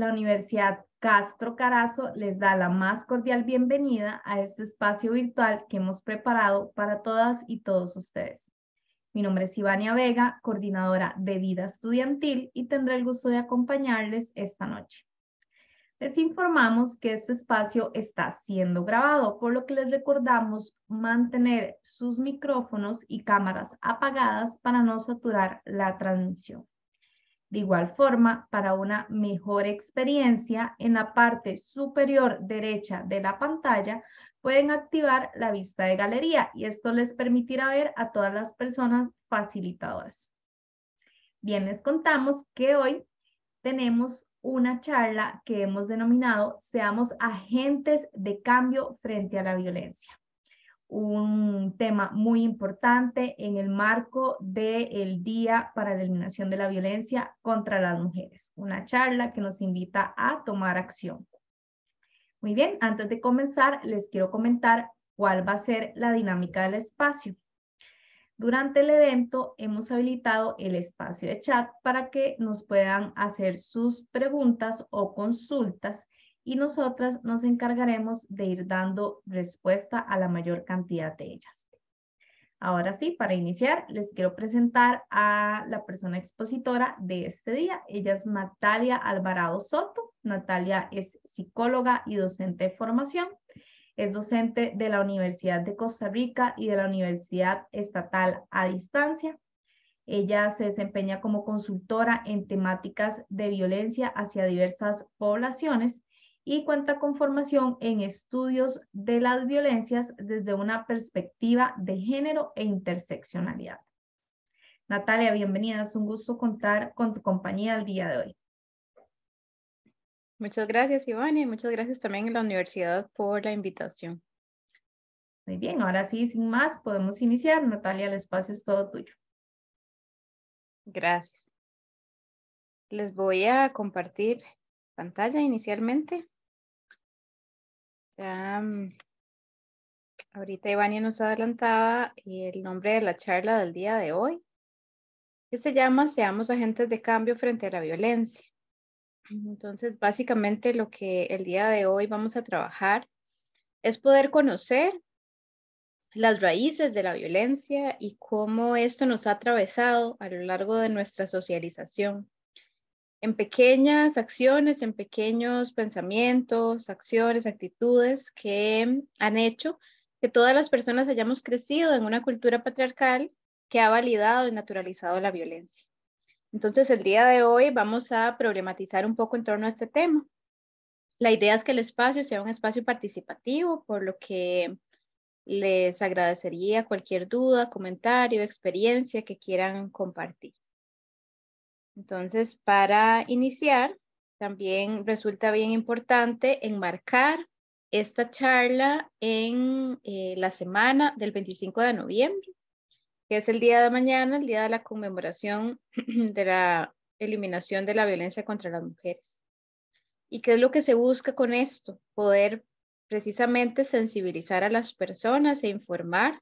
la Universidad Castro Carazo les da la más cordial bienvenida a este espacio virtual que hemos preparado para todas y todos ustedes. Mi nombre es Ivania Vega, coordinadora de Vida Estudiantil, y tendré el gusto de acompañarles esta noche. Les informamos que este espacio está siendo grabado, por lo que les recordamos mantener sus micrófonos y cámaras apagadas para no saturar la transmisión. De igual forma, para una mejor experiencia, en la parte superior derecha de la pantalla pueden activar la vista de galería y esto les permitirá ver a todas las personas facilitadoras. Bien, les contamos que hoy tenemos una charla que hemos denominado Seamos agentes de cambio frente a la violencia un tema muy importante en el marco del el Día para la Eliminación de la Violencia contra las Mujeres, una charla que nos invita a tomar acción. Muy bien, antes de comenzar, les quiero comentar cuál va a ser la dinámica del espacio. Durante el evento hemos habilitado el espacio de chat para que nos puedan hacer sus preguntas o consultas y nosotras nos encargaremos de ir dando respuesta a la mayor cantidad de ellas. Ahora sí, para iniciar, les quiero presentar a la persona expositora de este día. Ella es Natalia Alvarado Soto. Natalia es psicóloga y docente de formación. Es docente de la Universidad de Costa Rica y de la Universidad Estatal a Distancia. Ella se desempeña como consultora en temáticas de violencia hacia diversas poblaciones y cuenta con formación en estudios de las violencias desde una perspectiva de género e interseccionalidad. Natalia, bienvenida. Es un gusto contar con tu compañía el día de hoy. Muchas gracias, Iván, y muchas gracias también a la universidad por la invitación. Muy bien, ahora sí, sin más, podemos iniciar. Natalia, el espacio es todo tuyo. Gracias. Les voy a compartir pantalla inicialmente. Ya, ahorita Ivania nos adelantaba el nombre de la charla del día de hoy, que se llama Seamos agentes de cambio frente a la violencia. Entonces, básicamente lo que el día de hoy vamos a trabajar es poder conocer las raíces de la violencia y cómo esto nos ha atravesado a lo largo de nuestra socialización en pequeñas acciones, en pequeños pensamientos, acciones, actitudes que han hecho que todas las personas hayamos crecido en una cultura patriarcal que ha validado y naturalizado la violencia. Entonces, el día de hoy vamos a problematizar un poco en torno a este tema. La idea es que el espacio sea un espacio participativo, por lo que les agradecería cualquier duda, comentario, experiencia que quieran compartir. Entonces, para iniciar, también resulta bien importante enmarcar esta charla en eh, la semana del 25 de noviembre, que es el día de mañana, el día de la conmemoración de la eliminación de la violencia contra las mujeres. ¿Y qué es lo que se busca con esto? Poder precisamente sensibilizar a las personas e informar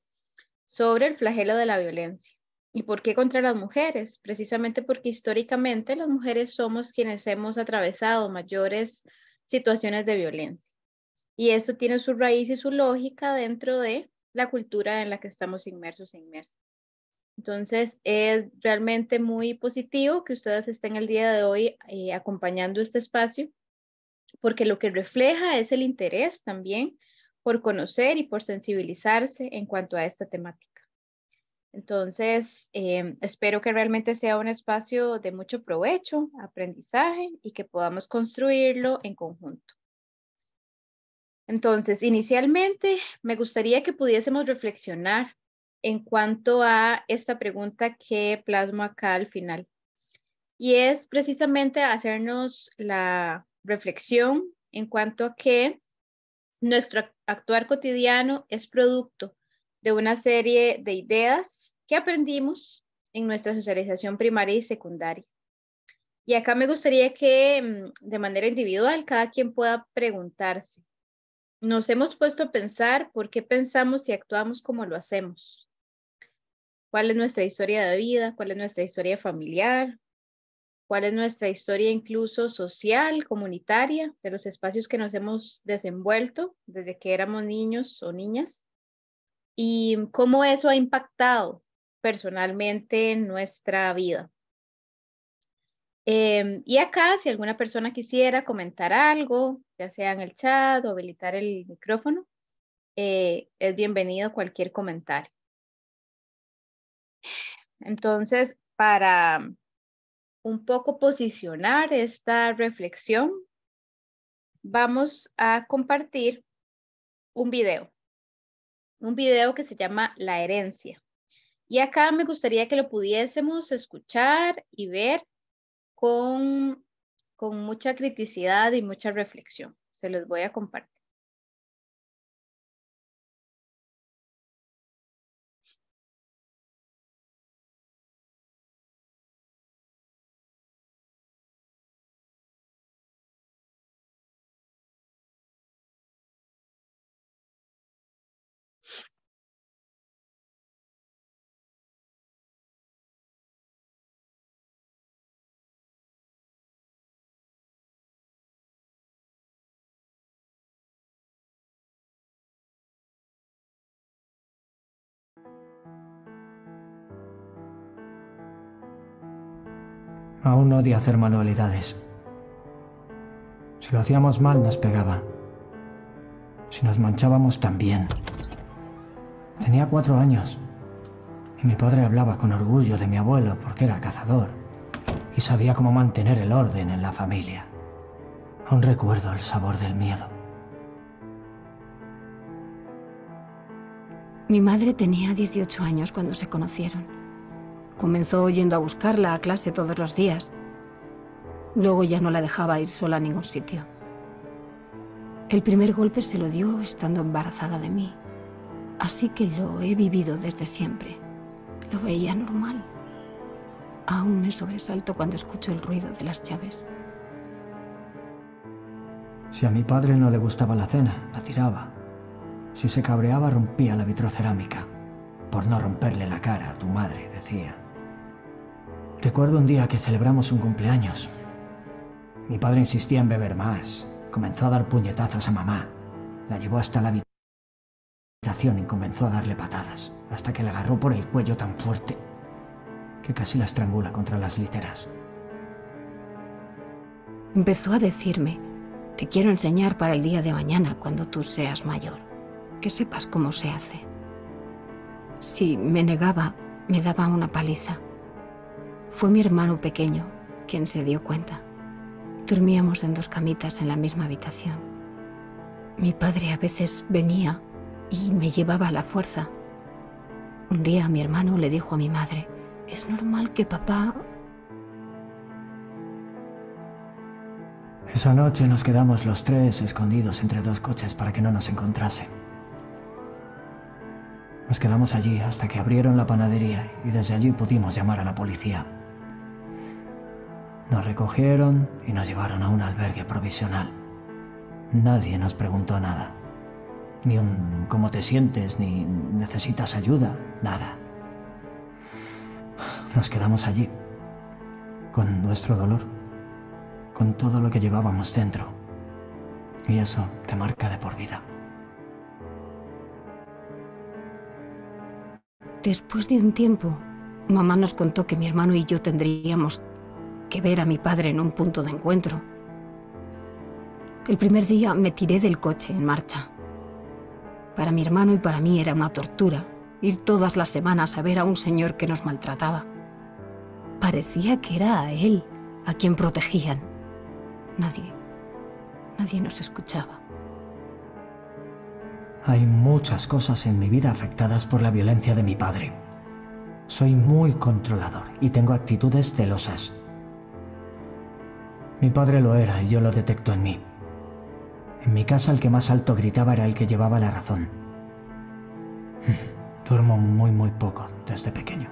sobre el flagelo de la violencia. ¿Y por qué contra las mujeres? Precisamente porque históricamente las mujeres somos quienes hemos atravesado mayores situaciones de violencia. Y eso tiene su raíz y su lógica dentro de la cultura en la que estamos inmersos e inmersas. Entonces, es realmente muy positivo que ustedes estén el día de hoy eh, acompañando este espacio, porque lo que refleja es el interés también por conocer y por sensibilizarse en cuanto a esta temática. Entonces, em, espero que realmente sea un espacio de mucho provecho, aprendizaje y que podamos construirlo en conjunto. Entonces, inicialmente me gustaría que pudiésemos reflexionar en cuanto a esta pregunta que plasmo acá al final. Y es precisamente hacernos la reflexión en cuanto a que nuestro actuar cotidiano es producto de una serie de ideas que aprendimos en nuestra socialización primaria y secundaria. Y acá me gustaría que mm, de manera individual cada quien pueda preguntarse, nos hemos puesto a pensar por qué pensamos y actuamos como lo hacemos. ¿Cuál es nuestra historia de vida? ¿Cuál es nuestra historia familiar? ¿Cuál es nuestra historia incluso social, comunitaria, de los espacios que nos hemos desenvuelto desde que éramos niños o niñas? y cómo eso ha impactado personalmente en nuestra vida. Em, y acá, si alguna persona quisiera comentar algo, ya sea en el chat o habilitar el micrófono, eh, es bienvenido cualquier comentario. Entonces, para un poco posicionar esta reflexión, vamos a compartir un video un video que se llama La herencia. Y acá me gustaría que lo pudiésemos escuchar y ver con, con mucha criticidad y mucha reflexión. Se los voy a compartir. Aún odia hacer manualidades. Si lo hacíamos mal nos pegaba. Si nos manchábamos también. Tenía cuatro años y mi padre hablaba con orgullo de mi abuelo porque era cazador y sabía cómo mantener el orden en la familia. Aún recuerdo el sabor del miedo. Mi madre tenía 18 años cuando se conocieron. Comenzó yendo a buscarla a clase todos los días. Luego ya no la dejaba ir sola a ningún sitio. El primer golpe se lo dio estando embarazada de mí. Así que lo he vivido desde siempre. Lo veía normal. Aún me sobresalto cuando escucho el ruido de las llaves. Si a mi padre no le gustaba la cena, la tiraba. Si se cabreaba, rompía la vitrocerámica. Por no romperle la cara a tu madre, decía. Recuerdo un día que celebramos un cumpleaños. Mi padre insistía en beber más. Comenzó a dar puñetazos a mamá. La llevó hasta la habitación y comenzó a darle patadas, hasta que la agarró por el cuello tan fuerte que casi la estrangula contra las literas. Empezó a decirme, te quiero enseñar para el día de mañana cuando tú seas mayor, que sepas cómo se hace. Si me negaba, me daba una paliza. Fue mi hermano pequeño quien se dio cuenta. Dormíamos en dos camitas en la misma habitación. Mi padre a veces venía y me llevaba a la fuerza. Un día mi hermano le dijo a mi madre, es normal que papá... Esa noche nos quedamos los tres escondidos entre dos coches para que no nos encontrasen. Nos quedamos allí hasta que abrieron la panadería y desde allí pudimos llamar a la policía. Nos recogieron y nos llevaron a un albergue provisional. Nadie nos preguntó nada. Ni un cómo te sientes, ni necesitas ayuda, nada. Nos quedamos allí, con nuestro dolor, con todo lo que llevábamos dentro. Y eso te marca de por vida. Después de un tiempo, mamá nos contó que mi hermano y yo tendríamos que ver a mi padre en un punto de encuentro. El primer día me tiré del coche en marcha. Para mi hermano y para mí era una tortura ir todas las semanas a ver a un señor que nos maltrataba. Parecía que era a él a quien protegían. Nadie, nadie nos escuchaba. Hay muchas cosas en mi vida afectadas por la violencia de mi padre. Soy muy controlador y tengo actitudes celosas. Mi padre lo era y yo lo detecto en mí. En mi casa el que más alto gritaba era el que llevaba la razón. Duermo muy muy poco desde pequeño.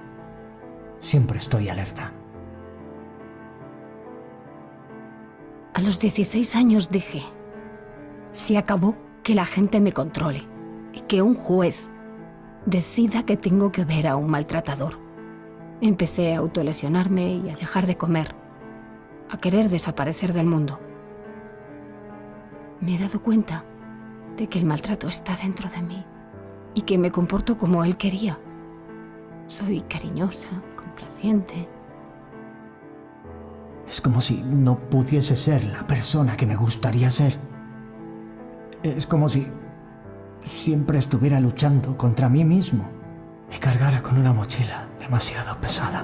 Siempre estoy alerta. A los 16 años dije, se acabó que la gente me controle y que un juez decida que tengo que ver a un maltratador. Empecé a autolesionarme y a dejar de comer a querer desaparecer del mundo. Me he dado cuenta de que el maltrato está dentro de mí y que me comporto como él quería. Soy cariñosa, complaciente. Es como si no pudiese ser la persona que me gustaría ser. Es como si siempre estuviera luchando contra mí mismo y cargara con una mochila demasiado pesada.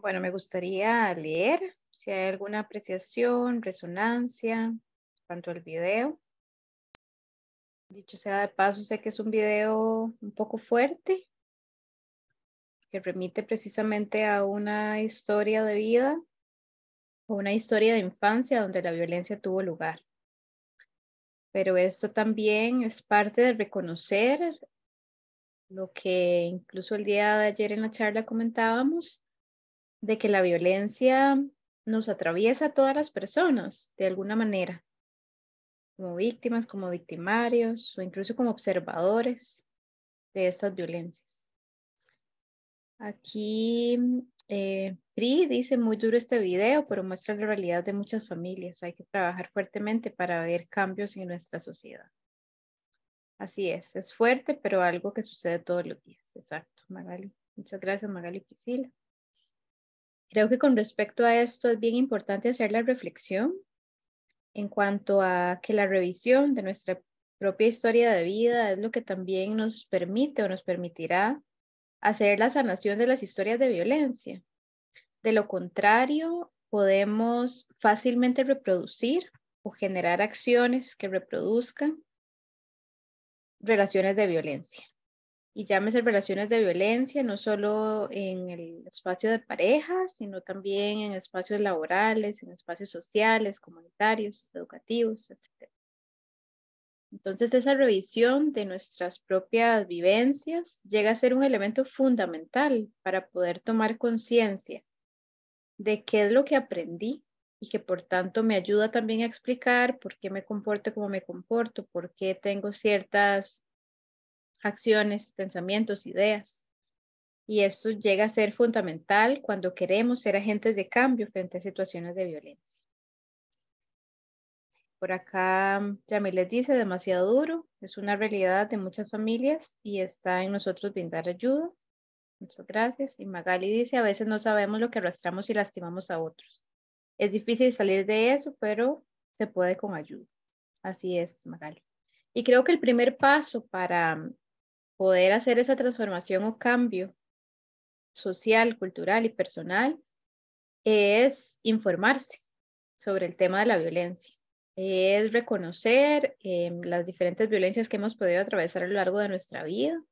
Bueno, me gustaría leer si hay alguna apreciación, resonancia, cuanto al video. Dicho sea de paso, sé que es un video un poco fuerte, que remite precisamente a una historia de vida o una historia de infancia donde la violencia tuvo lugar. Pero esto también es parte de reconocer lo que incluso el día de ayer en la charla comentábamos, de que la violencia nos atraviesa a todas las personas de alguna manera, como víctimas, como victimarios o incluso como observadores de estas violencias. Aquí eh, Pri dice muy duro este video, pero muestra la realidad de muchas familias. Hay que trabajar fuertemente para ver cambios en nuestra sociedad. Así es, es fuerte, pero algo que sucede todos los días. Exacto, Magali. Muchas gracias, Magali Priscila. Creo que con respecto a esto es bien importante hacer la reflexión en cuanto a que la revisión de nuestra propia historia de vida es lo que también nos permite o nos permitirá hacer la sanación de las historias de violencia. De lo contrario, podemos fácilmente reproducir o generar acciones que reproduzcan relaciones de violencia y llámese relaciones de violencia, no solo en el espacio de parejas, sino también en espacios laborales, en espacios sociales, comunitarios, educativos, etc. Entonces, esa revisión de nuestras propias vivencias llega a ser un elemento fundamental para poder tomar conciencia de qué es lo que aprendí y que por tanto me ayuda también a explicar por qué me comporto como me comporto, por qué tengo ciertas acciones, pensamientos, ideas. Y esto llega a ser fundamental cuando queremos ser agentes de cambio frente a situaciones de violencia. Por acá Yamil les dice, demasiado duro, es una realidad de muchas familias y está en nosotros brindar ayuda. Muchas gracias. Y Magali dice, a veces no sabemos lo que arrastramos y lastimamos a otros. Es difícil salir de eso, pero se puede con ayuda. Así es, Magali. Y creo que el primer paso para poder hacer esa transformación o cambio social, cultural y personal es informarse sobre el tema de la violencia, es reconocer eh, las diferentes violencias que hemos podido atravesar a lo largo de nuestra vida,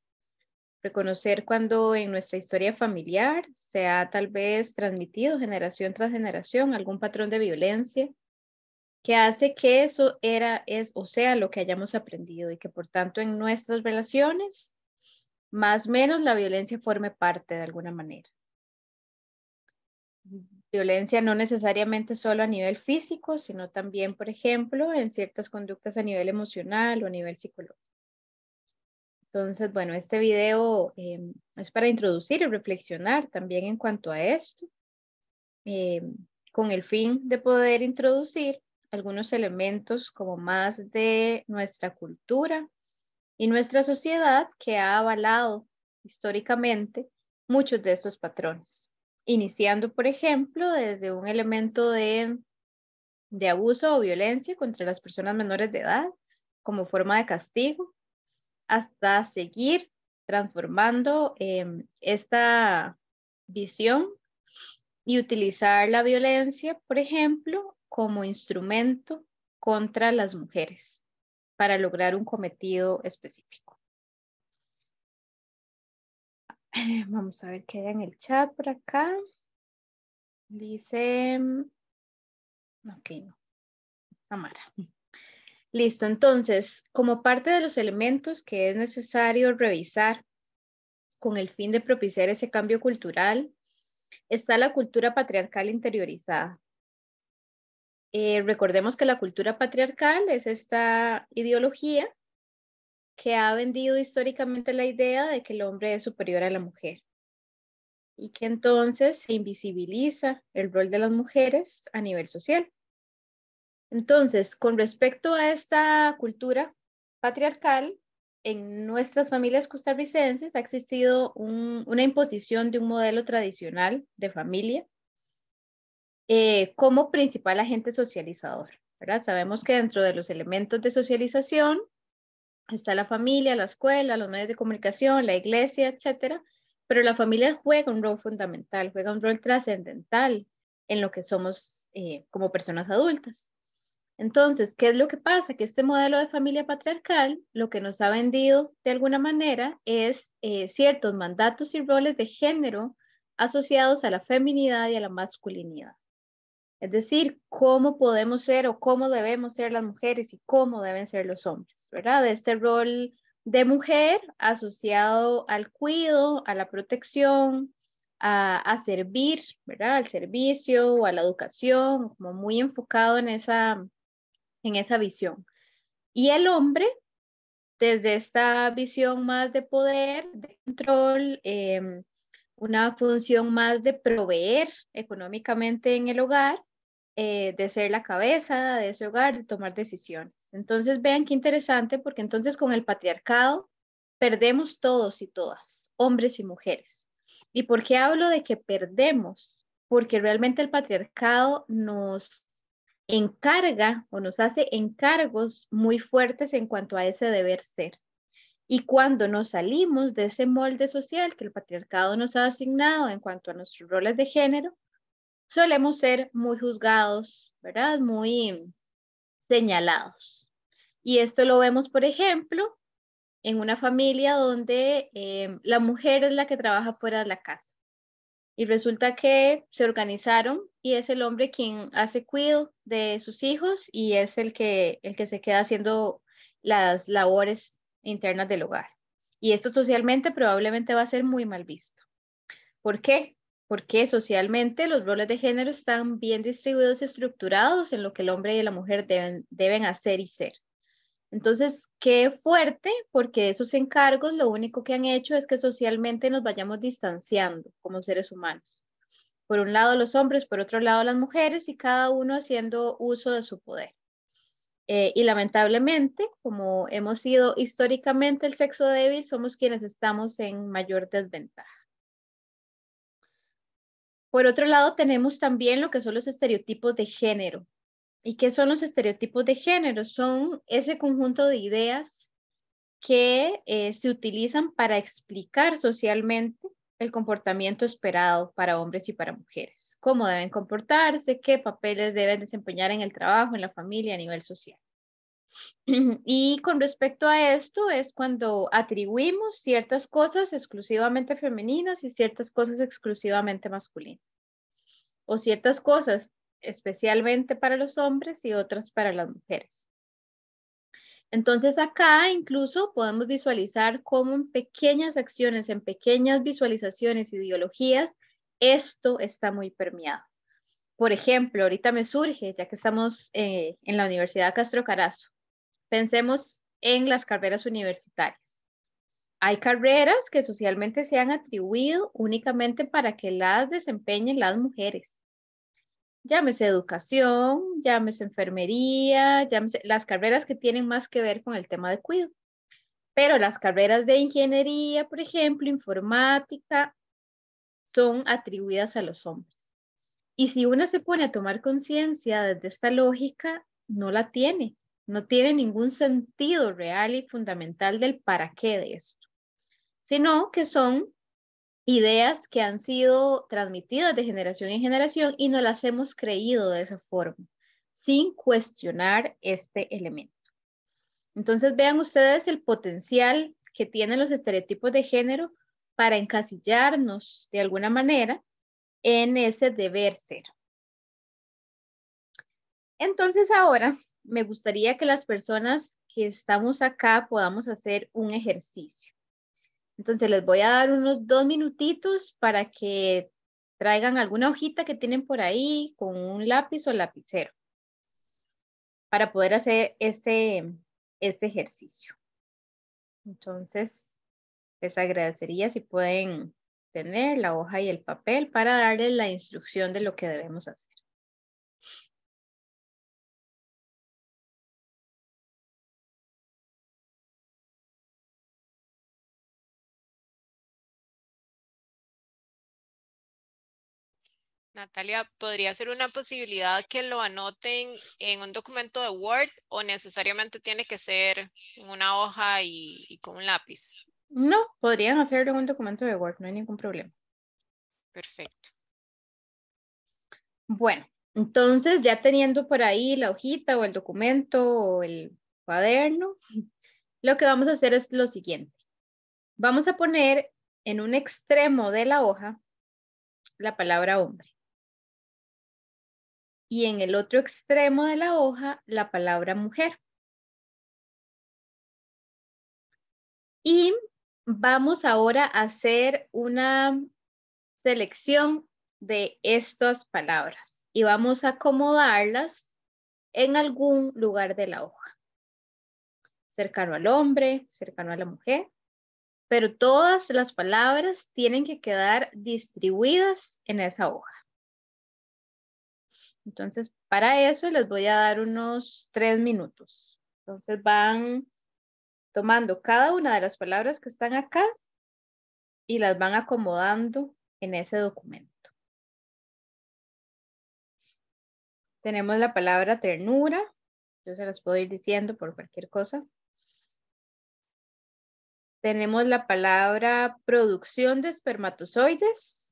reconocer cuando en nuestra historia familiar se ha tal vez transmitido generación tras generación algún patrón de violencia que hace que eso era, es o sea lo que hayamos aprendido y que por tanto en nuestras relaciones más menos la violencia forme parte de alguna manera. Violencia no necesariamente solo a nivel físico, sino también, por ejemplo, en ciertas conductas a nivel emocional o a nivel psicológico. Entonces, bueno, este video em, es para introducir y reflexionar también en cuanto a esto, em, con el fin de poder introducir algunos elementos como más de nuestra cultura, y nuestra sociedad que ha avalado históricamente muchos de estos patrones, iniciando, por ejemplo, desde un elemento de, abuso o violencia contra las personas menores de edad como forma de castigo, hasta seguir transformando em, esta visión y utilizar la violencia, por ejemplo, como instrumento contra las mujeres para lograr un cometido específico. Vamos a ver qué hay en el chat por acá. Dice, ok, no, Amara. Listo, entonces, como parte de los elementos que es necesario revisar con el fin de propiciar ese cambio cultural, está la cultura patriarcal interiorizada. Eh, recordemos que la cultura patriarcal es esta ideología que ha vendido históricamente la idea de que el hombre es superior a la mujer y que entonces se invisibiliza el rol de las mujeres a nivel social. Entonces, con respecto a esta cultura patriarcal, en nuestras familias costarricenses ha existido una imposición de un modelo tradicional de familia eh, como principal agente socializador. ¿verdad? Sabemos que dentro de los elementos de socialización está la familia, la escuela, los medios de comunicación, la iglesia, etcétera, pero la familia juega un rol fundamental, juega un rol trascendental en lo que somos eh, como personas adultas. Entonces, ¿qué es lo que pasa? Que este modelo de familia patriarcal lo que nos ha vendido de alguna manera es eh, ciertos mandatos y roles de género asociados a la feminidad y a la masculinidad. Es decir, cómo podemos ser o cómo debemos ser las mujeres y cómo deben ser los hombres, ¿verdad? De este rol de mujer asociado al cuidado a la protección, a, servir, ¿verdad? Al servicio o a la educación, como muy enfocado en esa, en esa visión. Y el hombre, desde esta visión más de poder, de control, em, una función más de proveer económicamente en el hogar, eh, de ser la cabeza de ese hogar, de tomar decisiones. Entonces, vean qué interesante, porque entonces con el patriarcado perdemos todos y todas, hombres y mujeres. ¿Y por qué hablo de que perdemos? Porque realmente el patriarcado nos encarga o nos hace encargos muy fuertes en cuanto a ese deber ser. Y cuando nos salimos de ese molde social que el patriarcado nos ha asignado en cuanto a nuestros roles de género, solemos ser muy juzgados, ¿verdad? Muy señalados. Y esto lo vemos, por ejemplo, en una familia donde em, la mujer es la que trabaja fuera de la casa. Y resulta que se organizaron y es el hombre quien hace cuido de sus hijos y es el que, el que se queda haciendo las labores internas del hogar. Y esto socialmente probablemente va a ser muy mal visto. ¿Por qué? porque socialmente los roles de género están bien distribuidos y estructurados en lo que el hombre y la mujer deben, hacer y ser. Entonces, qué fuerte, porque esos encargos lo único que han hecho es que socialmente nos vayamos distanciando como seres humanos. Por un lado los hombres, por otro lado las mujeres y cada uno haciendo uso de su poder. Eh, y lamentablemente, como hemos sido históricamente el sexo débil, somos quienes estamos en mayor desventaja. Por otro lado, tenemos también lo que son los estereotipos de género. ¿Y qué son los estereotipos de género? Son ese conjunto de ideas que eh, se utilizan para explicar socialmente el comportamiento esperado para hombres y para mujeres, cómo deben comportarse, qué papeles deben desempeñar en el trabajo, en la familia, a nivel social. Y con respecto a esto es cuando atribuimos ciertas cosas exclusivamente femeninas y ciertas cosas exclusivamente masculinas. O ciertas cosas especialmente para los hombres y otras para las mujeres. Entonces acá incluso podemos visualizar cómo en pequeñas acciones, en pequeñas visualizaciones, ideologías, esto está muy permeado. Por ejemplo, ahorita me surge, ya que estamos eh, en la Universidad Castro Carazo, Pensemos en las carreras universitarias. Hay carreras que socialmente se han atribuido únicamente para que las desempeñen las mujeres. Llámese educación, llámese enfermería, llámese las carreras que tienen más que ver con el tema de cuidado. Pero las carreras de ingeniería, por ejemplo, informática, son atribuidas a los hombres. Y si una se pone a tomar conciencia de esta lógica, no la tiene. No tiene ningún sentido real y fundamental del para qué de esto, sino que son ideas que han sido transmitidas de generación en generación y no las hemos creído de esa forma, sin cuestionar este elemento. Entonces vean ustedes el potencial que tienen los estereotipos de género para encasillarnos de alguna manera en ese deber ser. Entonces ahora me gustaría que las personas que estamos acá podamos hacer un ejercicio. Entonces les voy a dar unos dos minutitos para que traigan alguna hojita que tienen por ahí con un lápiz o lapicero para poder hacer este, este ejercicio. Entonces, les agradecería si pueden tener la hoja y el papel para darle la instrucción de lo que debemos hacer. Natalia, ¿podría ser una posibilidad que lo anoten en un documento de Word o necesariamente tiene que ser en una hoja y, con un lápiz? No, podrían hacerlo en un documento de Word, no hay ningún problema. Perfecto. Bueno, entonces ya teniendo por ahí la hojita o el documento o el cuaderno, lo que vamos a hacer es lo siguiente. Vamos a poner en un extremo de la hoja la palabra hombre y en el otro extremo de la hoja la palabra mujer. Y vamos ahora a hacer una selección de estas palabras y vamos a acomodarlas en algún lugar de la hoja. Cercano al hombre, cercano a la mujer, pero todas las palabras tienen que quedar distribuidas en esa hoja. Entonces, para eso les voy a dar unos tres minutos. Entonces van tomando cada una de las palabras que están acá y las van acomodando en ese documento. Tenemos la palabra ternura. Yo se las puedo ir diciendo por cualquier cosa. Tenemos la palabra producción de espermatozoides.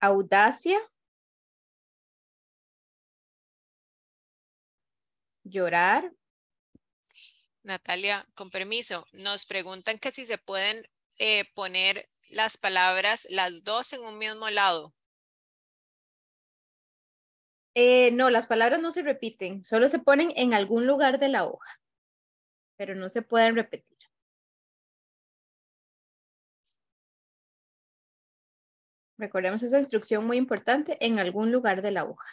audacia, llorar. Natalia, con permiso, nos preguntan que si se pueden eh, poner las palabras, las dos en un mismo lado. Eh, no, las palabras no se repiten, solo se ponen en algún lugar de la hoja, pero no se pueden repetir. Recordemos esa instrucción muy importante en algún lugar de la hoja.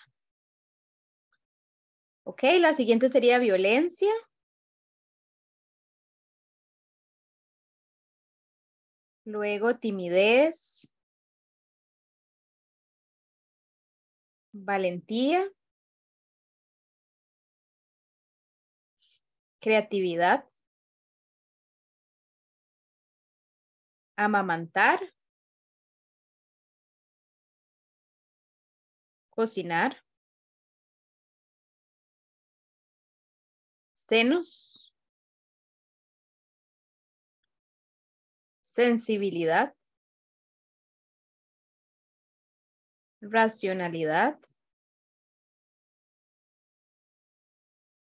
Ok, la siguiente sería violencia. Luego timidez. Valentía. Creatividad. Amamantar. cocinar, senos, sensibilidad, racionalidad,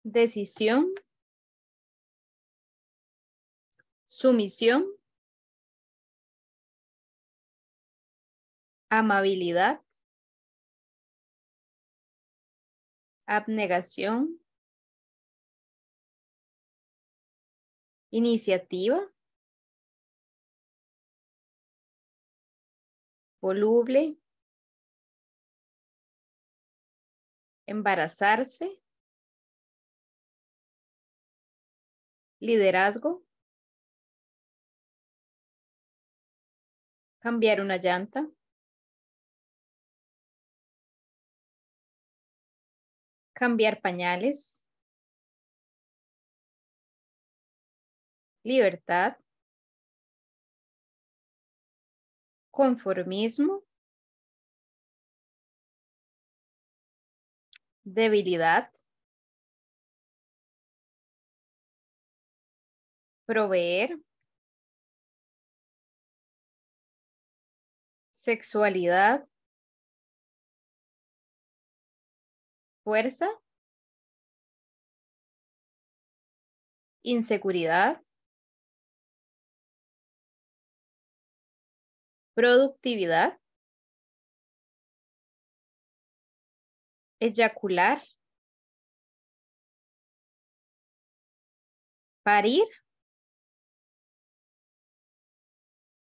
decisión, sumisión, amabilidad, abnegación, iniciativa, voluble, embarazarse, liderazgo, cambiar una llanta. cambiar pañales, libertad, conformismo, debilidad, proveer, sexualidad, fuerza, inseguridad, productividad, eyacular, parir,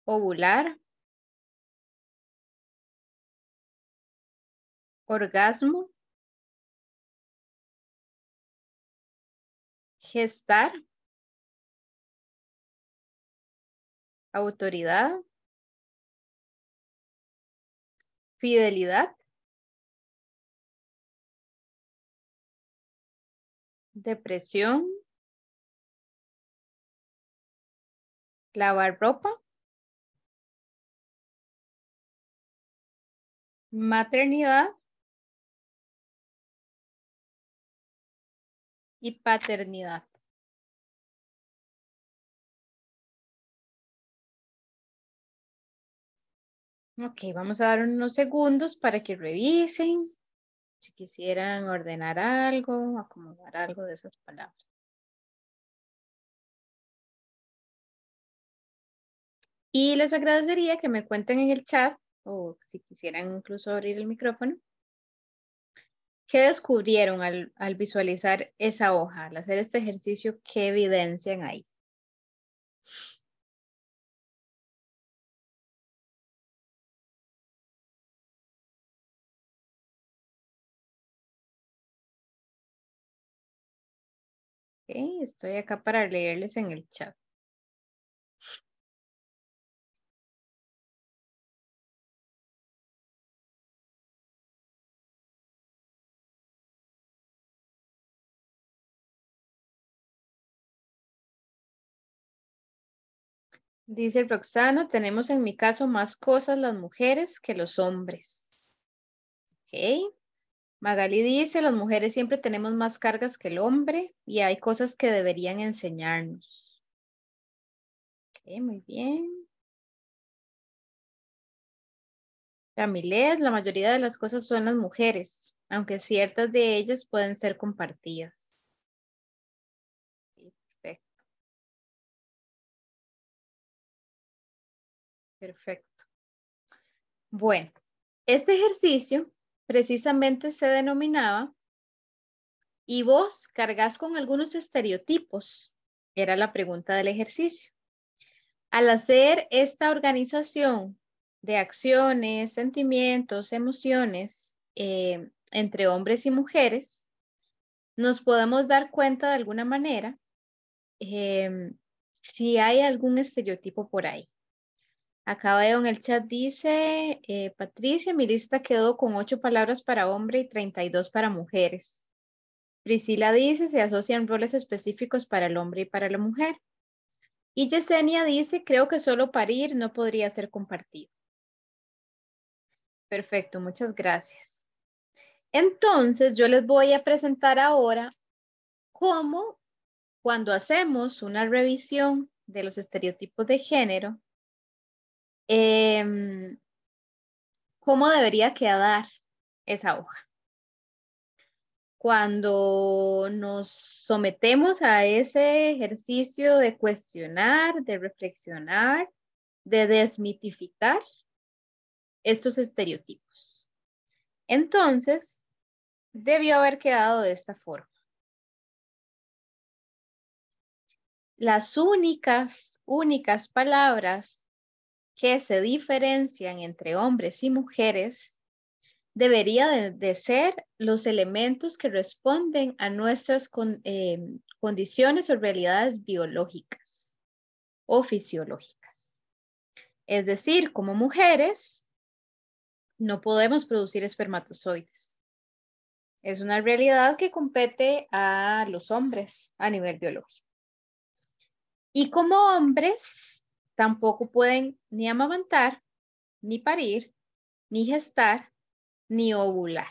ovular, orgasmo, Gestar. Autoridad. Fidelidad. Depresión. Lavar ropa. Maternidad. y paternidad. Ok, vamos a dar unos segundos para que revisen si quisieran ordenar algo, acomodar algo de esas palabras. Y les agradecería que me cuenten en el chat o si quisieran incluso abrir el micrófono ¿Qué descubrieron al, visualizar esa hoja, al hacer este ejercicio? ¿Qué evidencian ahí? estoy acá para leerles en el chat. Dice Roxana, tenemos en mi caso más cosas las mujeres que los hombres. Ok. Magali dice, las mujeres siempre tenemos más cargas que el hombre y hay cosas que deberían enseñarnos. Ok, muy bien. Camilea, la mayoría de las cosas son las mujeres, aunque ciertas de ellas pueden ser compartidas. Perfecto. Bueno, este ejercicio precisamente se denominaba ¿Y vos cargas con algunos estereotipos? Era la pregunta del ejercicio. Al hacer esta organización de acciones, sentimientos, emociones eh, entre hombres y mujeres, nos podemos dar cuenta de alguna manera eh, si hay algún estereotipo por ahí. Acá veo en el chat dice, eh, Patricia, mi lista quedó con ocho palabras para hombre y 32 para mujeres. Priscila dice, se asocian roles específicos para el hombre y para la mujer. Y Yesenia dice, creo que solo parir no podría ser compartido. Perfecto, muchas gracias. Entonces, yo les voy a presentar ahora cómo cuando hacemos una revisión de los estereotipos de género, Em, ¿cómo debería quedar esa hoja? Cuando nos sometemos a ese ejercicio de cuestionar, de reflexionar, de desmitificar estos estereotipos. Entonces, debió haber quedado de esta forma. Las únicas, únicas palabras que se diferencian entre hombres y mujeres debería de, ser los elementos que responden a nuestras eh, condiciones o realidades biológicas o fisiológicas. Es decir, como mujeres, no podemos producir espermatozoides. Es una realidad que compete a los hombres a nivel biológico. Y como hombres, tampoco pueden ni amamantar, ni parir, ni gestar, ni ovular.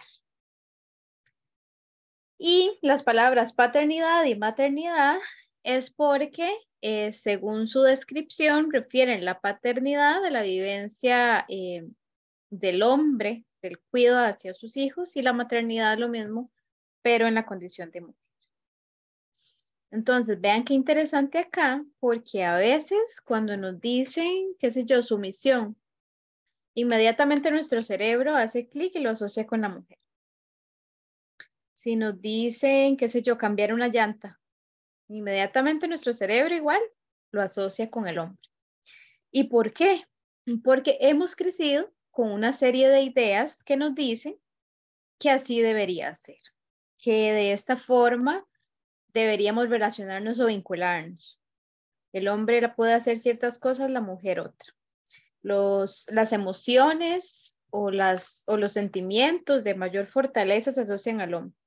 Y las palabras paternidad y maternidad es porque, eh, según su descripción, refieren la paternidad de la vivencia eh, del hombre, del cuidado hacia sus hijos, y la maternidad lo mismo, pero en la condición de mujer. Entonces, vean qué interesante acá, porque a veces cuando nos dicen, qué sé yo, sumisión, inmediatamente nuestro cerebro hace clic y lo asocia con la mujer. Si nos dicen, qué sé yo, cambiar una llanta, inmediatamente nuestro cerebro igual lo asocia con el hombre. ¿Y por qué? Porque hemos crecido con una serie de ideas que nos dicen que así debería ser, que de esta forma deberíamos relacionarnos o vincularnos. El hombre puede hacer ciertas cosas, la mujer otra. Los, las emociones o, las, o los sentimientos de mayor fortaleza se asocian al hombre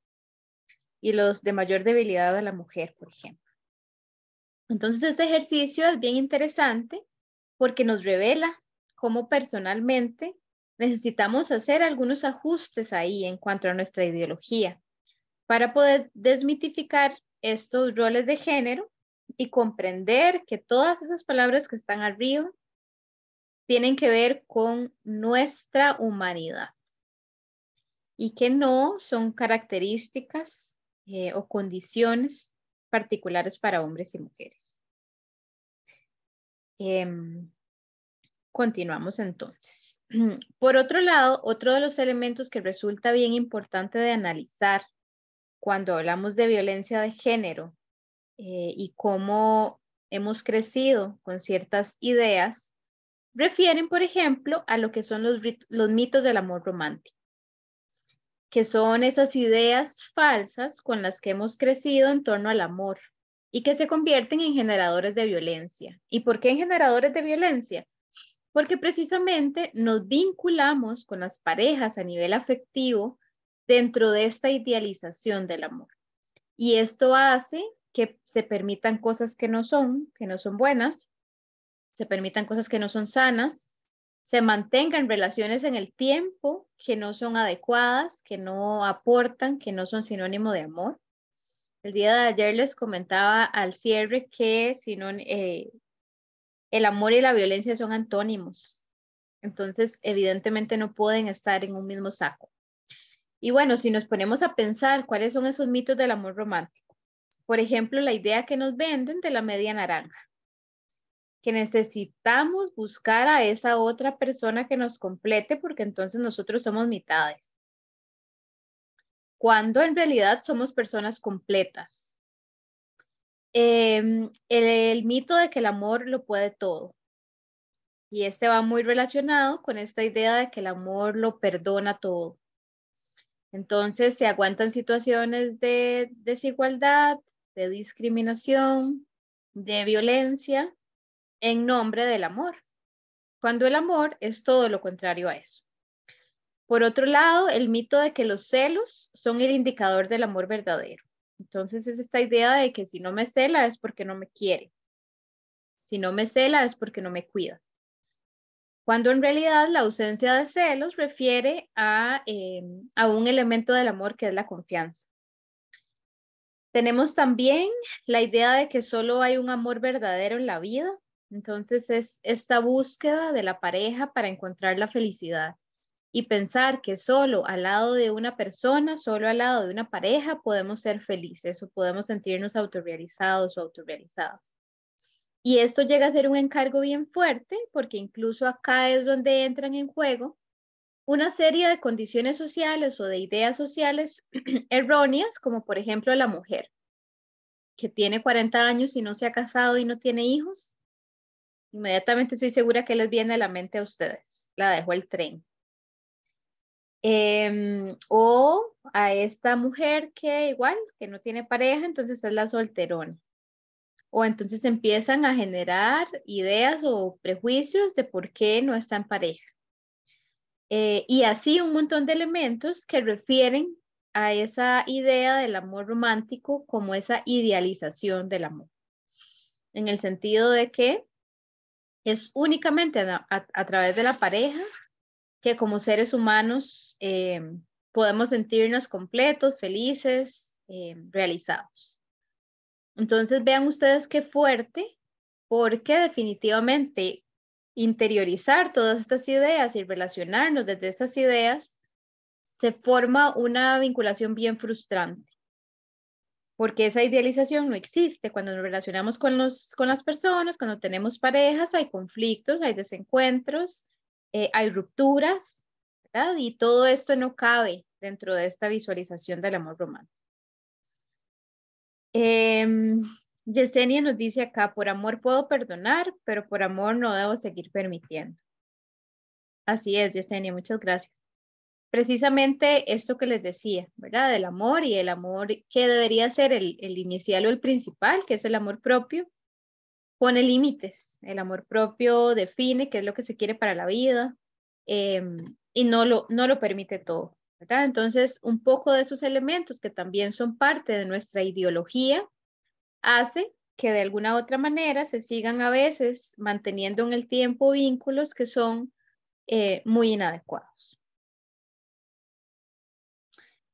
y los de mayor debilidad a la mujer, por ejemplo. Entonces, este ejercicio es bien interesante porque nos revela cómo personalmente necesitamos hacer algunos ajustes ahí en cuanto a nuestra ideología para poder desmitificar estos roles de género y comprender que todas esas palabras que están arriba tienen que ver con nuestra humanidad y que no son características eh, o condiciones particulares para hombres y mujeres. Em, continuamos entonces. Por otro lado, otro de los elementos que resulta bien importante de analizar cuando hablamos de violencia de género eh, y cómo hemos crecido con ciertas ideas, refieren, por ejemplo, a lo que son los, los mitos del amor romántico que son esas ideas falsas con las que hemos crecido en torno al amor y que se convierten en generadores de violencia. ¿Y por qué en generadores de violencia? Porque precisamente nos vinculamos con las parejas a nivel afectivo dentro de esta idealización del amor. Y esto hace que se permitan cosas que no son, que no son buenas, se permitan cosas que no son sanas, se mantengan relaciones en el tiempo que no son adecuadas, que no aportan, que no son sinónimo de amor. El día de ayer les comentaba al cierre que si eh, el amor y la violencia son antónimos. Entonces, evidentemente no pueden estar en un mismo saco. Y bueno, si nos ponemos a pensar cuáles son esos mitos del amor romántico. Por ejemplo, la idea que nos venden de la media naranja, que necesitamos buscar a esa otra persona que nos complete porque entonces nosotros somos mitades. Cuando en realidad somos personas completas. Em, el mito de que el amor lo puede todo. Y este va muy relacionado con esta idea de que el amor lo perdona todo entonces se aguantan situaciones de desigualdad, de discriminación, de violencia en nombre del amor, cuando el amor es todo lo contrario a eso. Por otro lado, el mito de que los celos son el indicador del amor verdadero. Entonces es esta idea de que si no me cela es porque no me quiere. Si no me cela es porque no me cuida cuando en realidad la ausencia de celos refiere eh, a, un elemento del amor que es la confianza. Tenemos también la idea de que solo hay un amor verdadero en la vida, entonces es esta búsqueda de la pareja para encontrar la felicidad y pensar que solo al lado de una persona, solo al lado de una pareja podemos ser felices o podemos sentirnos autorrealizados o autorrealizadas. Y esto llega a ser un encargo bien fuerte, porque incluso acá es donde entran en juego una serie de condiciones sociales o de ideas sociales erróneas, como por ejemplo la mujer, que tiene 40 años y no se ha casado y no tiene hijos. Inmediatamente estoy segura que les viene a la mente a ustedes, la dejó el tren. Em, o a esta mujer que igual, que no tiene pareja, entonces es la solterona o entonces empiezan a generar ideas o prejuicios de por qué no está en pareja. Eh, y así un montón de elementos que refieren a esa idea del amor romántico como esa idealización del amor, en el sentido de que es únicamente a, través de la pareja que como seres humanos eh, podemos sentirnos completos, felices, eh, realizados. Entonces vean ustedes qué fuerte, porque definitivamente interiorizar todas estas ideas y relacionarnos desde estas ideas, se forma una vinculación bien frustrante, porque esa idealización no existe. Cuando nos relacionamos con, con las personas, cuando tenemos parejas, hay conflictos, hay desencuentros, eh, hay rupturas, ¿verdad? Y todo esto no cabe dentro de esta visualización del amor romántico. Eh, Yesenia nos dice acá, por amor puedo perdonar, pero por amor no debo seguir permitiendo. Así es, Yesenia, muchas gracias. Precisamente esto que les decía, ¿verdad? Del amor y el amor que debería ser el, inicial o el principal, que es el amor propio, pone límites. El amor propio define qué es lo que se quiere para la vida em, y no lo, no lo permite todo. Entonces, un poco de esos elementos que también son parte de nuestra ideología hace que de alguna otra manera se sigan a veces manteniendo en el tiempo vínculos que son eh, muy inadecuados.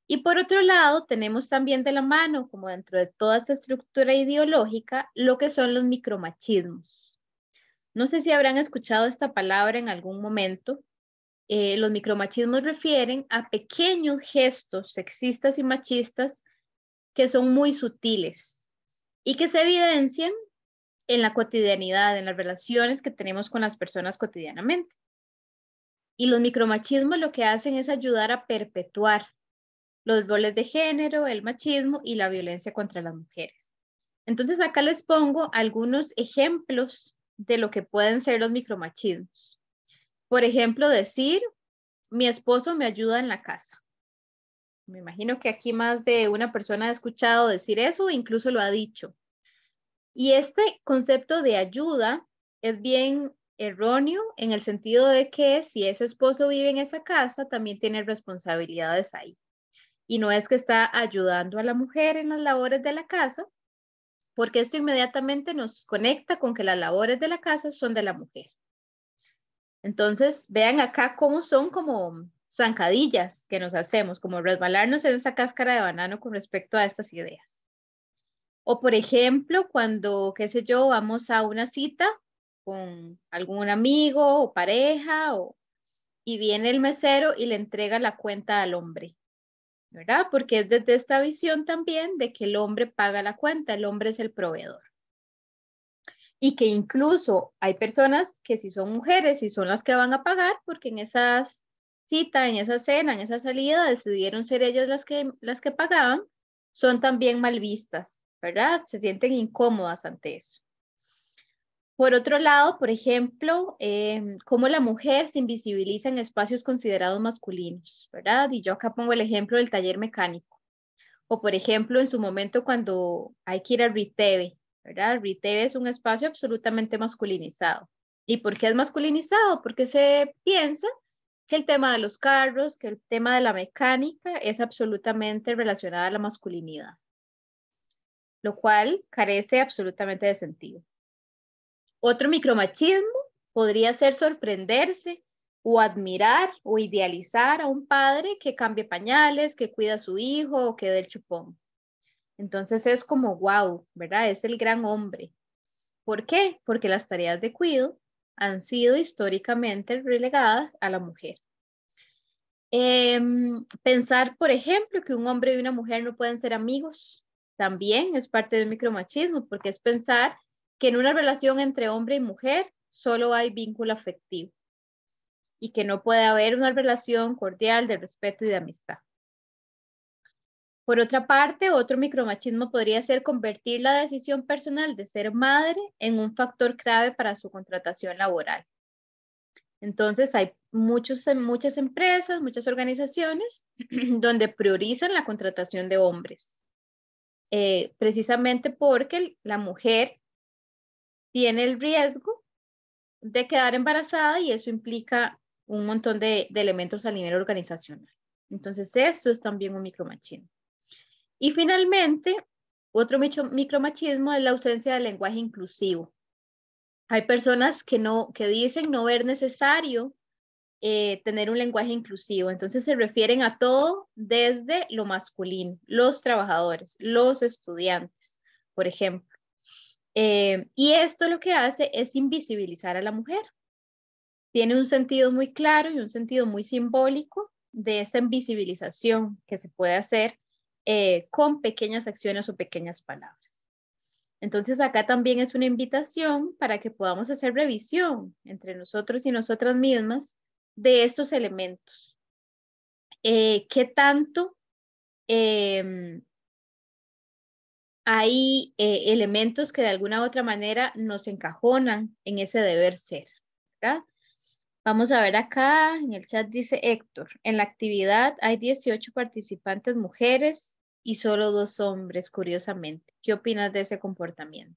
Y por otro lado, tenemos también de la mano, como dentro de toda esta estructura ideológica, lo que son los micromachismos. No sé si habrán escuchado esta palabra en algún momento, eh, los micromachismos refieren a pequeños gestos sexistas y machistas que son muy sutiles y que se evidencian en la cotidianidad, en las relaciones que tenemos con las personas cotidianamente. Y los micromachismos lo que hacen es ayudar a perpetuar los roles de género, el machismo y la violencia contra las mujeres. Entonces acá les pongo algunos ejemplos de lo que pueden ser los micromachismos. Por ejemplo, decir, mi esposo me ayuda en la casa. Me imagino que aquí más de una persona ha escuchado decir eso, incluso lo ha dicho. Y este concepto de ayuda es bien erróneo en el sentido de que si ese esposo vive en esa casa, también tiene responsabilidades ahí. Y no es que está ayudando a la mujer en las labores de la casa, porque esto inmediatamente nos conecta con que las labores de la casa son de la mujer. Entonces, vean acá cómo son como zancadillas que nos hacemos, como resbalarnos en esa cáscara de banano con respecto a estas ideas. O por ejemplo, cuando, qué sé yo, vamos a una cita con algún amigo o pareja y viene el mesero y le entrega la cuenta al hombre, ¿verdad? Porque es desde esta visión también de que el hombre paga la cuenta, el hombre es el proveedor y que incluso hay personas que si son mujeres y son las que van a pagar porque en esas citas, en esa cena, en esa salida decidieron ser ellas las que, las que pagaban, son también mal vistas, ¿verdad? Se sienten incómodas ante eso. Por otro lado, por ejemplo, em, cómo la mujer se invisibiliza en espacios considerados masculinos, ¿verdad? Y yo acá pongo el ejemplo del taller mecánico. O por ejemplo, en su momento cuando hay que ir al RITEVE, ¿verdad? es un espacio absolutamente masculinizado. ¿Y por qué es masculinizado? Porque se piensa que el tema de los carros, que el tema de la mecánica es absolutamente relacionado a la masculinidad, lo cual carece absolutamente de sentido. Otro micromachismo podría ser sorprenderse o admirar o idealizar a un padre que cambie pañales, que cuida a su hijo o que dé el chupón. Entonces es como, wow, ¿verdad? Es el gran hombre. ¿Por qué? Porque las tareas de cuido han sido históricamente relegadas a la mujer. Em, pensar, por ejemplo, que un hombre y una mujer no pueden ser amigos también es parte del micromachismo, porque es pensar que en una relación entre hombre y mujer solo hay vínculo afectivo y que no puede haber una relación cordial de respeto y de amistad. Por otra parte, otro micromachismo podría ser convertir la decisión personal de ser madre en un factor clave para su contratación laboral. Entonces, hay muchos, muchas empresas, muchas organizaciones donde priorizan la contratación de hombres, eh, precisamente porque la mujer tiene el riesgo de quedar embarazada y eso implica un montón de elementos a nivel organizacional. Entonces, eso es también un micromachismo. Y finalmente, otro micromachismo es la ausencia de lenguaje inclusivo. Hay personas que, no, que dicen no ver necesario eh, tener un lenguaje inclusivo. Entonces se refieren a todo desde lo masculino, los trabajadores, los estudiantes, por ejemplo. Eh, y esto lo que hace es invisibilizar a la mujer. Tiene un sentido muy claro y un sentido muy simbólico de esa invisibilización que se puede hacer eh, con pequeñas acciones o pequeñas palabras. Entonces acá también es una invitación para que podamos hacer revisión entre nosotros y nosotras mismas de estos elementos. Eh, ¿Qué tanto em, hay eh, elementos que de alguna u otra manera nos encajonan en ese deber ser. Vamos a ver acá, en el chat dice Héctor, en la actividad hay 18 participantes mujeres, y solo dos hombres, curiosamente. ¿Qué opinas de ese comportamiento?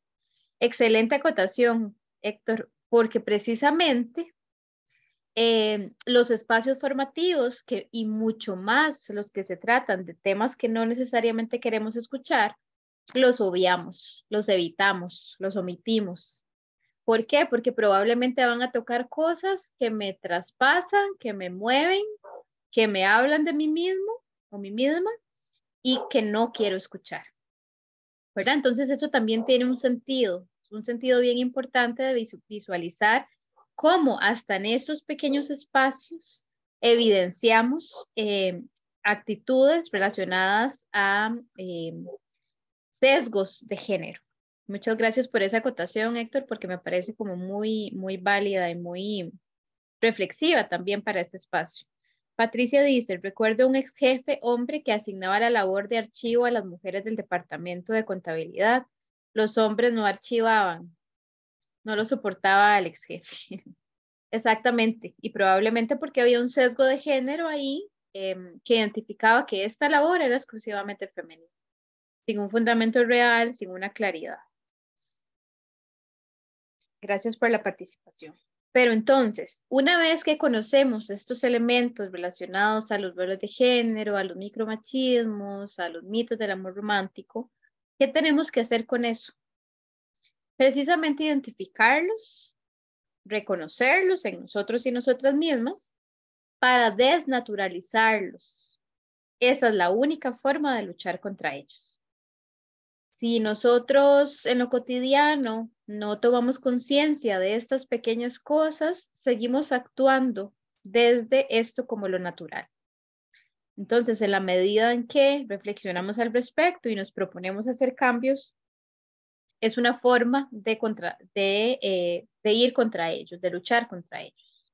Excelente acotación, Héctor, porque precisamente eh, los espacios formativos y mucho más los que se tratan de temas que no necesariamente queremos escuchar, los obviamos, los evitamos, los omitimos. ¿Por qué? Porque probablemente van a tocar cosas que me traspasan, que me mueven, que me hablan de mí mismo o mí misma y que no quiero escuchar. ¿Verdad? Entonces eso también tiene un sentido, un sentido bien importante de visualizar cómo hasta en esos pequeños espacios evidenciamos eh, actitudes relacionadas a eh, sesgos de género. Muchas gracias por esa acotación, Héctor, porque me parece como muy, muy válida y muy reflexiva también para este espacio. Patricia dice, recuerdo un ex jefe hombre que asignaba la labor de archivo a las mujeres del departamento de contabilidad. Los hombres no archivaban, no lo soportaba el ex jefe. Exactamente, y probablemente porque había un sesgo de género ahí em, que identificaba que esta labor era exclusivamente femenina, sin un fundamento real, sin una claridad. Gracias por la participación. Pero entonces, una vez que conocemos estos elementos relacionados a los valores de género, a los micromachismos, a los mitos del amor romántico, ¿qué tenemos que hacer con eso? Precisamente identificarlos, reconocerlos en nosotros y nosotras mismas para desnaturalizarlos. Esa es la única forma de luchar contra ellos si nosotros en lo cotidiano no tomamos conciencia de estas pequeñas cosas, seguimos actuando desde esto como lo natural. Entonces, en la medida en que reflexionamos al respecto y nos proponemos hacer cambios, es una forma de, eh, ir contra ellos, de luchar contra ellos.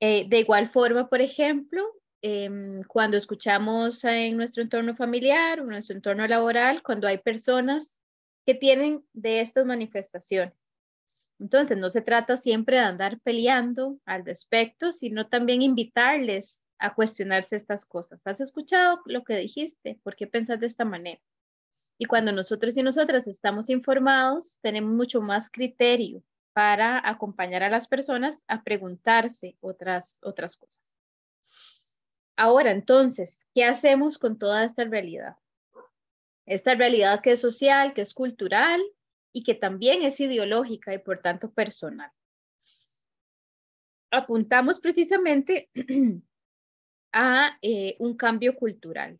Eh, de igual forma, por ejemplo, Em, cuando escuchamos en nuestro entorno familiar o en nuestro entorno laboral, cuando hay personas que tienen de estas manifestaciones. Entonces, no se trata siempre de andar peleando al respecto, sino también invitarles a cuestionarse estas cosas. ¿Has escuchado lo que dijiste? ¿Por qué pensas de esta manera? Y cuando nosotros y nosotras estamos informados, tenemos mucho más criterio para acompañar a las personas a preguntarse otras, otras cosas. Ahora, entonces, ¿qué hacemos con toda esta realidad? Esta realidad que es social, que es cultural y que también es ideológica y por tanto personal. Apuntamos precisamente a eh, un cambio cultural.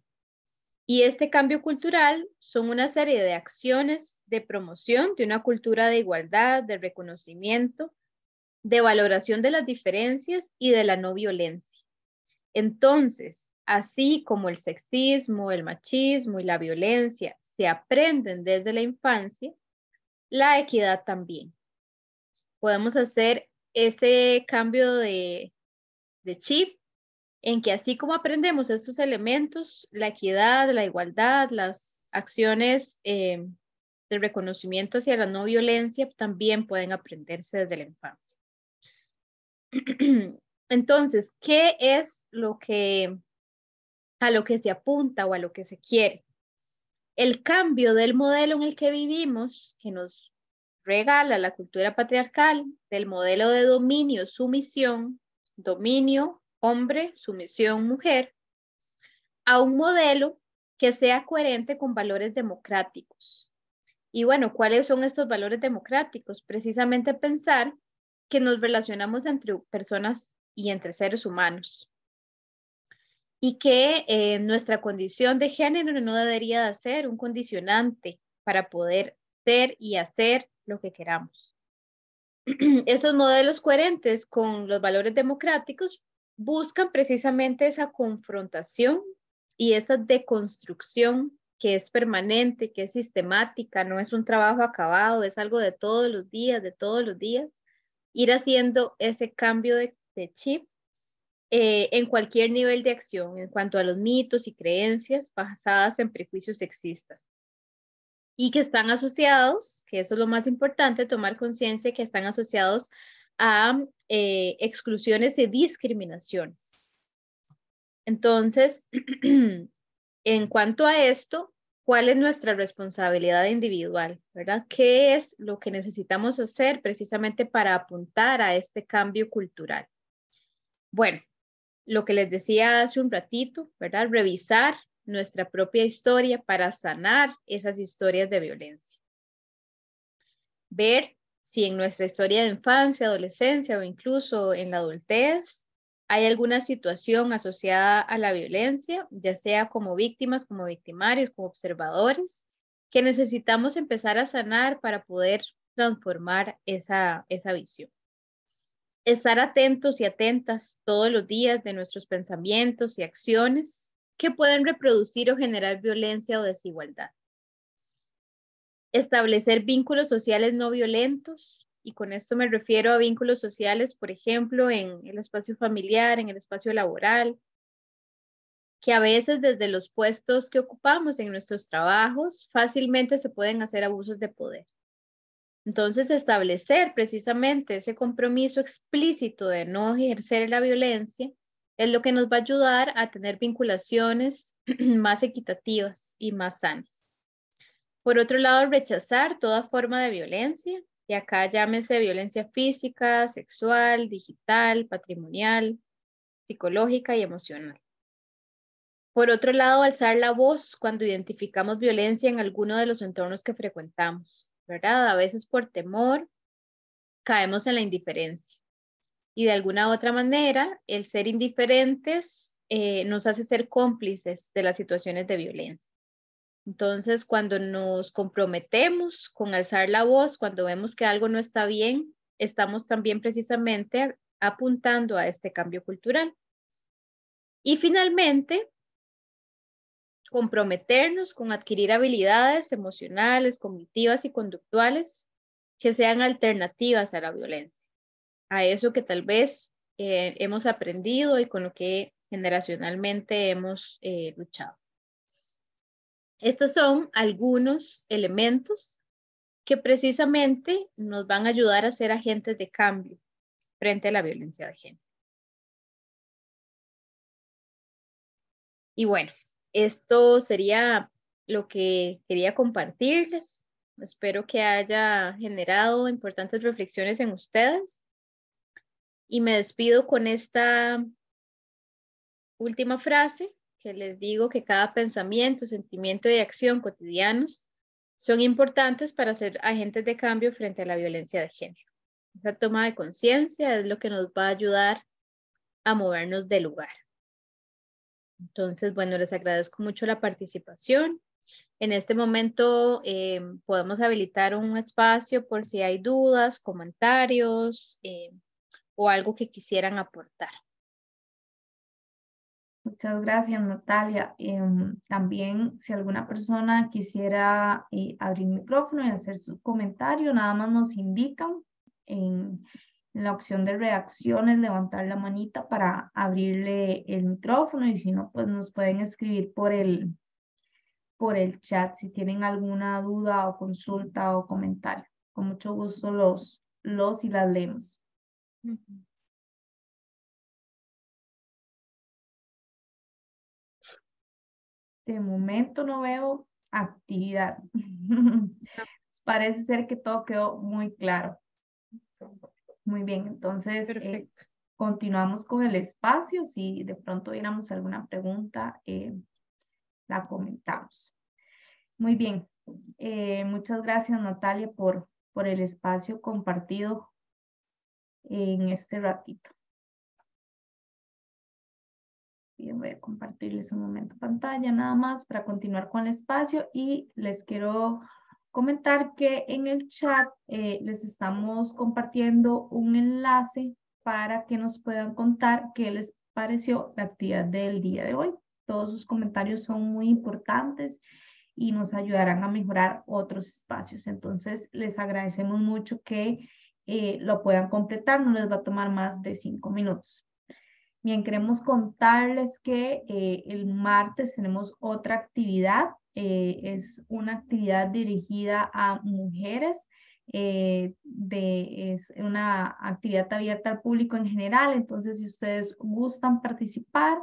Y este cambio cultural son una serie de acciones de promoción de una cultura de igualdad, de reconocimiento, de valoración de las diferencias y de la no violencia entonces, así como el sexismo, el machismo y la violencia se aprenden desde la infancia, la equidad también. Podemos hacer ese cambio de, chip en que así como aprendemos estos elementos, la equidad, la igualdad, las acciones eh, de reconocimiento hacia la no violencia también pueden aprenderse desde la infancia. Entonces, ¿qué es lo que a lo que se apunta o a lo que se quiere? El cambio del modelo en el que vivimos, que nos regala la cultura patriarcal, del modelo de dominio, sumisión, dominio, hombre, sumisión, mujer, a un modelo que sea coherente con valores democráticos. Y bueno, ¿cuáles son estos valores democráticos? Precisamente pensar que nos relacionamos entre personas y entre seres humanos. Y que eh, nuestra condición de género no debería de ser un condicionante para poder ser y hacer lo que queramos. Esos modelos coherentes con los valores democráticos buscan precisamente esa confrontación y esa deconstrucción que es permanente, que es sistemática, no es un trabajo acabado, es algo de todos los días, de todos los días, ir haciendo ese cambio de este chip eh, en cualquier nivel de acción en cuanto a los mitos y creencias basadas en prejuicios sexistas y que están asociados, que eso es lo más importante, tomar conciencia que están asociados a eh, exclusiones y discriminaciones. Entonces, en cuanto a esto, ¿cuál es nuestra responsabilidad individual? ¿Verdad? ¿Qué es lo que necesitamos hacer precisamente para apuntar a este cambio cultural? Bueno, lo que les decía hace un ratito, ¿verdad? Revisar nuestra propia historia para sanar esas historias de violencia. Ver si en nuestra historia de infancia, adolescencia o incluso en la adultez hay alguna situación asociada a la violencia, ya sea como víctimas, como victimarios, como observadores, que necesitamos empezar a sanar para poder transformar esa, esa visión estar atentos y atentas todos los días de nuestros pensamientos y acciones que pueden reproducir o generar violencia o desigualdad. Establecer vínculos sociales no violentos, y con esto me refiero a vínculos sociales, por ejemplo, en el espacio familiar, en el espacio laboral, que a veces desde los puestos que ocupamos en nuestros trabajos fácilmente se pueden hacer abusos de poder. Entonces, establecer precisamente ese compromiso explícito de no ejercer la violencia es lo que nos va a ayudar a tener vinculaciones más equitativas y más sanas. Por otro lado, rechazar toda forma de violencia, y acá llámese violencia física, sexual, digital, patrimonial, psicológica y emocional. Por otro lado, alzar la voz cuando identificamos violencia en alguno de los entornos que frecuentamos. ¿verdad? A veces por temor caemos en la indiferencia. Y de alguna otra manera, el ser indiferentes eh, nos hace ser cómplices de las situaciones de violencia. Entonces, cuando nos comprometemos con alzar la voz, cuando vemos que algo no está bien, estamos también precisamente apuntando a este cambio cultural. Y finalmente, comprometernos con adquirir habilidades emocionales, cognitivas y conductuales que sean alternativas a la violencia, a eso que tal vez eh, hemos aprendido y con lo que generacionalmente hemos eh, luchado. Estos son algunos elementos que precisamente nos van a ayudar a ser agentes de cambio frente a la violencia de género. Y bueno, esto sería lo que quería compartirles. Espero que haya generado importantes reflexiones en ustedes. Y me despido con esta última frase que les digo que cada pensamiento, sentimiento y acción cotidianas son importantes para ser agentes de cambio frente a la violencia de género. Esa toma de conciencia es lo que nos va a ayudar a movernos del lugar. Entonces, bueno, les agradezco mucho la participación. En este momento eh, podemos habilitar un espacio por si hay dudas, comentarios eh, o algo que quisieran aportar. Muchas gracias, Natalia. Em, también, si alguna persona quisiera eh, abrir micrófono y hacer su comentario, nada más nos indican en, en la opción de reacciones, levantar la manita para abrirle el micrófono y si no, pues nos pueden escribir por el, por el chat si tienen alguna duda o consulta o comentario. Con mucho gusto los, los y las leemos. De momento no veo actividad. Parece ser que todo quedó muy claro. Muy bien, entonces eh, continuamos con el espacio. Si de pronto viéramos alguna pregunta, eh, la comentamos. Muy bien, eh, muchas gracias Natalia por, por el espacio compartido en este ratito. voy a compartirles un momento pantalla nada más para continuar con el espacio y les quiero comentar que en el chat eh, les estamos compartiendo un enlace para que nos puedan contar qué les pareció la actividad del día de hoy. Todos sus comentarios son muy importantes y nos ayudarán a mejorar otros espacios. Entonces, les agradecemos mucho que eh, lo puedan completar, no les va a tomar más de cinco minutos. Bien, queremos contarles que eh, el martes tenemos otra actividad eh, es una actividad dirigida a mujeres. Eh, es una actividad abierta al público en general, entonces si ustedes gustan participar,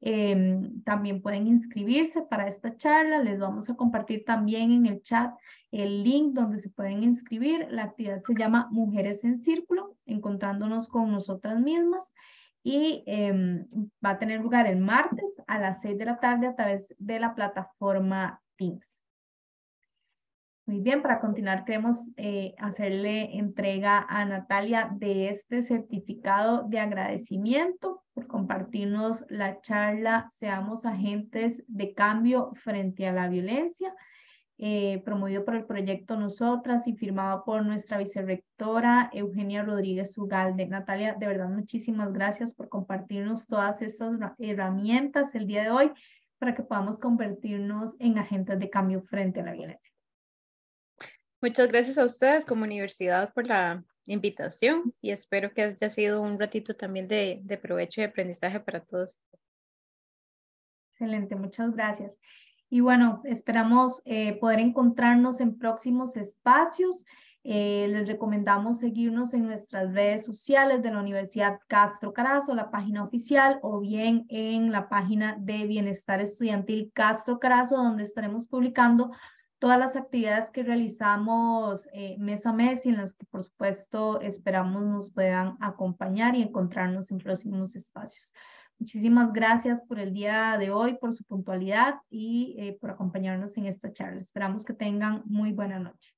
em, también pueden inscribirse para esta charla. Les vamos a compartir también en el chat el link donde se pueden inscribir. La actividad se llama Mujeres en Círculo, encontrándonos con nosotras mismas y em, va a tener lugar el martes a las 6 de la tarde a través de la plataforma Teams. Muy bien, para continuar queremos eh, hacerle entrega a Natalia de este certificado de agradecimiento por compartirnos la charla Seamos agentes de cambio frente a la violencia eh, promovido por el proyecto Nosotras y firmado por nuestra vicerrectora Eugenia Rodríguez Ugalde. Natalia, de verdad, muchísimas gracias por compartirnos todas estas herramientas el día de hoy para que podamos convertirnos en agentes de cambio frente a la violencia. Muchas gracias a ustedes como universidad por la invitación y espero que haya sido un ratito también de, de provecho y aprendizaje para todos. Excelente, muchas gracias. Y bueno, esperamos eh, poder encontrarnos en próximos espacios. Eh, les recomendamos seguirnos en nuestras redes sociales de la Universidad Castro Carazo, la página oficial, o bien en la página de Bienestar Estudiantil Castro Carazo, donde estaremos publicando todas las actividades que realizamos eh, mes a mes y en las que, por supuesto, esperamos nos puedan acompañar y encontrarnos en próximos espacios. Muchísimas gracias por el día de hoy, por su puntualidad y eh, por acompañarnos en esta charla. Esperamos que tengan muy buena noche.